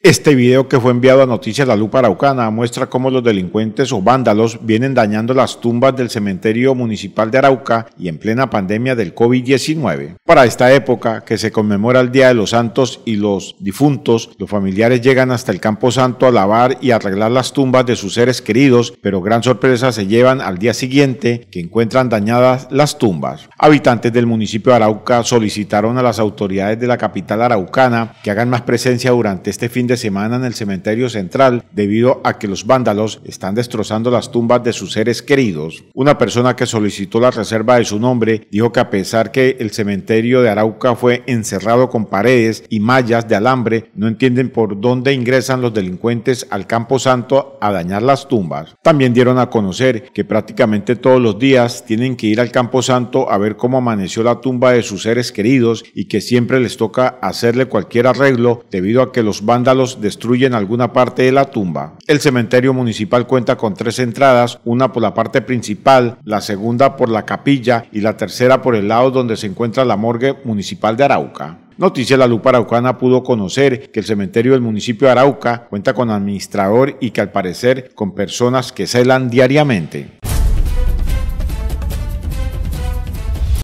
Este video que fue enviado a Noticias La Lupa Araucana muestra cómo los delincuentes o vándalos vienen dañando las tumbas del cementerio municipal de Arauca y en plena pandemia del COVID-19. Para esta época, que se conmemora el Día de los Santos y los difuntos, los familiares llegan hasta el Campo Santo a lavar y arreglar las tumbas de sus seres queridos, pero gran sorpresa se llevan al día siguiente que encuentran dañadas las tumbas. Habitantes del municipio de Arauca solicitaron a las autoridades de la capital araucana que hagan más presencia durante este fin de semana en el cementerio central debido a que los vándalos están destrozando las tumbas de sus seres queridos. Una persona que solicitó la reserva de su nombre dijo que a pesar que el cementerio de Arauca fue encerrado con paredes y mallas de alambre, no entienden por dónde ingresan los delincuentes al Campo Santo a dañar las tumbas. También dieron a conocer que prácticamente todos los días tienen que ir al Campo Santo a ver cómo amaneció la tumba de sus seres queridos y que siempre les toca hacerle cualquier arreglo debido a que los vándalos destruyen alguna parte de la tumba. El cementerio municipal cuenta con tres entradas, una por la parte principal, la segunda por la capilla y la tercera por el lado donde se encuentra la morgue municipal de Arauca. Noticia La Lupa Araucana pudo conocer que el cementerio del municipio de Arauca cuenta con administrador y que al parecer con personas que celan diariamente.